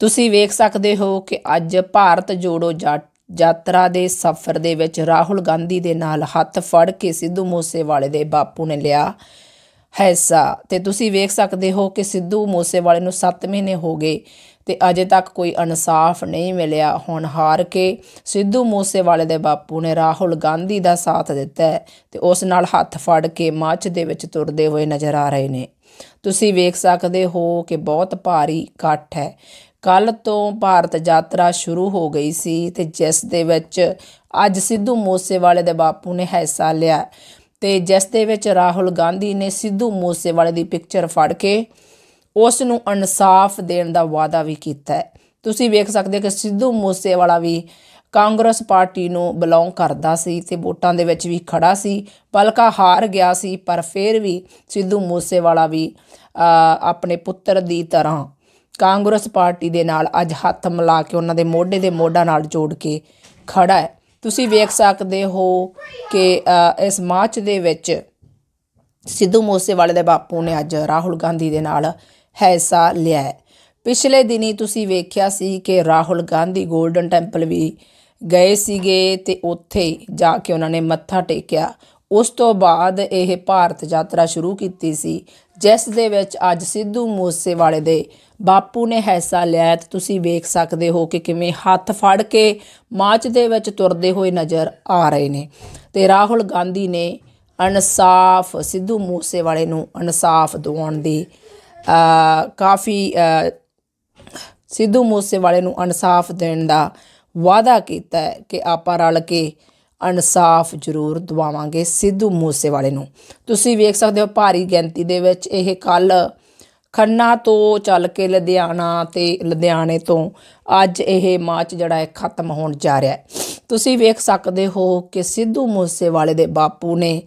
ਤੁਸੀਂ ਵੇਖ ਸਕਦੇ ਹੋ ਕਿ ਅੱਜ ਭਾਰਤ ਜੋੜੋ ਯਾਤਰਾ ਦੇ ਸਫ਼ਰ ਦੇ ਵਿੱਚ ਰਾਹੁਲ ਗਾਂਧੀ ਦੇ ਨਾਲ ਹੱਥ ਫੜ ਕੇ ਸਿੱਧੂ ਮੂਸੇਵਾਲੇ ਦੇ ਬਾਪੂ ਨੇ ਲਿਆ ਹੈਸਾ ਤੇ ਤੁਸੀਂ ਵੇਖ ਸਕਦੇ ਹੋ ਕਿ ਸਿੱਧੂ ਮੂਸੇਵਾਲੇ ਨੂੰ 7 ਮਹੀਨੇ ਹੋ ਗਏ ਤੇ ਅਜੇ ਤੱਕ ਕੋਈ ਇਨਸਾਫ ਨਹੀਂ ਮਿਲਿਆ ਹੁਣ ਹਾਰ ਕੇ ਸਿੱਧੂ ਮੂਸੇਵਾਲੇ ਦੇ ਬਾਪੂ ਨੇ ਰਾਹੁਲ ਗਾਂਧੀ ਦਾ ਸਾਥ ਦਿੱਤਾ ਤੇ ਉਸ ਨਾਲ ਹੱਥ ਫੜ ਕੇ ਮਾਚ ਦੇ ਵਿੱਚ ਤੁਰਦੇ ਹੋਏ ਨਜ਼ਰ ਆ ਰਹੇ ਨੇ ਤੁਸੀਂ ਵੇਖ ਸਕਦੇ ਹੋ ਕਿ ਬਹੁਤ ਭਾਰੀ ਇਕੱਠ ਹੈ ਕੱਲ ਤੋਂ ਭਾਰਤ ਯਾਤਰਾ ਸ਼ੁਰੂ ਹੋ ਗਈ ਸੀ ਤੇ ਜਿਸ ਦੇ ਵਿੱਚ ਅੱਜ ਸਿੱਧੂ ਮੂਸੇਵਾਲੇ ਦੇ ਬਾਪੂ ਨੇ ਹਿੱਸਾ ਲਿਆ ਤੇ ਜਿਸ ਦੇ ਵਿੱਚ ਰਾਹੁਲ ਗਾਂਧੀ ਨੇ ਸਿੱਧੂ ਮੂਸੇਵਾਲੇ ਦੀ ਪਿਕਚਰ ਫੜ ਕੇ ਉਸ ਨੂੰ ਇਨਸਾਫ ਦੇਣ ਦਾ ਵਾਅਦਾ ਵੀ ਕੀਤਾ ਹੈ ਤੁਸੀਂ ਵੇਖ ਸਕਦੇ ਕਿ ਸਿੱਧੂ ਮੂਸੇਵਾਲਾ ਵੀ ਕਾਂਗਰਸ ਪਾਰਟੀ ਨੂੰ ਬਿਲੋਂਗ ਕਰਦਾ ਸੀ ਤੇ ਵੋਟਾਂ ਦੇ ਵਿੱਚ ਵੀ ਖੜਾ ਸੀ ਪਲਕਾ ਹਾਰ ਗਿਆ ਸੀ ਪਰ ਫਿਰ ਵੀ ਸਿੱਧੂ ਮੂਸੇਵਾਲਾ ਵੀ ਆਪਣੇ ਪੁੱਤਰ ਦੀ ਤਰ੍ਹਾਂ ਕਾਂਗਰਸ ਪਾਰਟੀ ਦੇ ਨਾਲ ਅੱਜ ਹੱਥ ਮਿਲਾ ਕੇ ਉਹਨਾਂ ਦੇ ਮੋਢੇ ਦੇ ਮੋਢਾ ਨਾਲ ਜੋੜ ਕੇ ਖੜਾ ਹੈ ਤੁਸੀਂ ਵੇਖ ਸਕਦੇ ਹੋ ਕਿ ਇਸ ਮਾਰਚ ਦੇ ਵਿੱਚ ਸਿੱਧੂ ਮੂਸੇਵਾਲੇ ਦੇ ਬਾਪੂ ਨੇ ਅੱਜ ਰਾਹੁਲ ਗਾਂਧੀ ਦੇ ਨਾਲ ਹਿੱਸਾ ਲਿਆ ਪਿਛਲੇ ਦਿਨੀ ਤੁਸੀਂ ਵੇਖਿਆ ਸੀ ਕਿ ਰਾਹੁਲ ਗਾਂਧੀ 골ਡਨ ਟੈਂਪਲ ਵੀ ਗਏ ਸੀਗੇ ਤੇ ਉੱਥੇ ਜਾ ਕੇ ਉਹਨਾਂ ਨੇ ਮੱਥਾ ਟੇਕਿਆ ਉਸ ਤੋਂ ਬਾਅਦ ਇਹ ਭਾਰਤ ਯਾਤਰਾ ਸ਼ੁਰੂ ਕੀਤੀ ਸੀ ਜਿਸ ਦੇ ਵਿੱਚ ਅੱਜ ਸਿੱਧੂ ਮੂਸੇਵਾਲੇ ਦੇ ਬਾਪੂ ਨੇ ਹਿੱਸਾ ਲਿਆ ਤੇ ਤੁਸੀਂ ਵੇਖ ਸਕਦੇ ਹੋ ਕਿ ਕਿਵੇਂ ਹੱਥ ਫੜ ਕੇ ਮਾਰਚ ਦੇ ਵਿੱਚ ਤੁਰਦੇ ਹੋਏ ਨਜ਼ਰ ਆ ਰਹੇ ਨੇ ਤੇ ਰਾਹੁਲ ਗਾਂਧੀ ਨੇ ਅਨਸਾਫ ਸਿੱਧੂ ਮੂਸੇਵਾਲੇ ਨੂੰ ਅਨਸਾਫ ਦਵਾਉਣ ਦੀ ਕਾਫੀ ਸਿੱਧੂ ਮੂਸੇਵਾਲੇ ਨੂੰ ਅਨਸਾਫ ਦੇਣ ਦਾ ਵਾਅਦਾ ਕੀਤਾ ਕਿ ਆਪਾਂ ਰਲ ਕੇ ਇਨਸਾਫ ਜ਼ਰੂਰ ਦਵਾਵਾਂਗੇ ਸਿੱਧੂ ਮੂਸੇਵਾਲੇ ਨੂੰ ਤੁਸੀਂ ਵੇਖ ਸਕਦੇ ਹੋ ਭਾਰੀ ਗਿਣਤੀ ਦੇ ਵਿੱਚ ਇਹ ਕੱਲ ਖੰਨਾ ਤੋਂ ਚੱਲ ਕੇ ਲੁਧਿਆਣਾ ਤੇ ਲੁਧਿਆਣੇ ਤੋਂ ਅੱਜ ਇਹ ਮਾਚ ਜਿਹੜਾ ਹੈ ਖਤਮ ਹੋਣ ਜਾ ਰਿਹਾ ਹੈ ਤੁਸੀਂ ਵੇਖ ਸਕਦੇ ਹੋ ਕਿ ਸਿੱਧੂ ਮੂਸੇਵਾਲੇ ਦੇ ਬਾਪੂ ਨੇ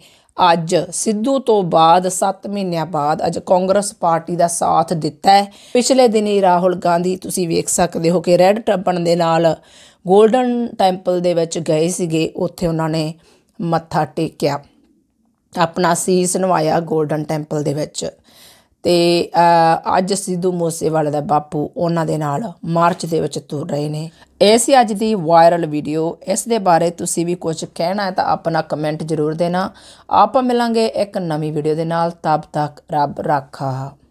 ਅੱਜ ਸਿੱਧੂ ਤੋਂ ਬਾਅਦ 7 ਮਹੀਨਿਆਂ ਬਾਅਦ ਅੱਜ ਕਾਂਗਰਸ ਪਾਰਟੀ ਦਾ ਸਾਥ ਦਿੱਤਾ ਹੈ ਪਿਛਲੇ ਦਿਨੀ ਰਾਹੁਲ ਗਾਂਧੀ ਤੁਸੀਂ ਵੇਖ ਸਕਦੇ ਹੋ ਕਿ ਰੈੱਡ ਟੱਬਣ ਦੇ ਨਾਲ ਗੋਲਡਨ ਟੈਂਪਲ ਦੇ ਵਿੱਚ ਗਏ ਸੀਗੇ ਉੱਥੇ ਉਹਨਾਂ ਨੇ ਮੱਥਾ ਟੇਕਿਆ ਆਪਣਾ ਸੀਸ ਨਵਾਇਆ ਗੋਲਡਨ ਟੈਂਪਲ ਦੇ ਵਿੱਚ ਤੇ ਅੱਜ ਸਿੱਧੂ ਮੂਸੇਵਾਲੇ ਦਾ ਬਾਪੂ ਉਹਨਾਂ ਦੇ ਨਾਲ ਮਾਰਚ ਦੇ ਵਿੱਚ ਤੁਰ ਰਹੇ ਨੇ ਇਹ ਸੀ ਅੱਜ ਦੀ ਵਾਇਰਲ ਵੀਡੀਓ ਇਸ ਦੇ ਬਾਰੇ ਤੁਸੀਂ ਵੀ ਕੁਝ ਕਹਿਣਾ ਹੈ ਤਾਂ ਆਪਣਾ ਕਮੈਂਟ ਜ਼ਰੂਰ ਦੇਣਾ ਆਪਾਂ ਮਿਲਾਂਗੇ ਇੱਕ ਨਵੀਂ ਵੀਡੀਓ ਦੇ ਨਾਲ ਤਦ ਤੱਕ ਰੱਬ ਰਾਖਾ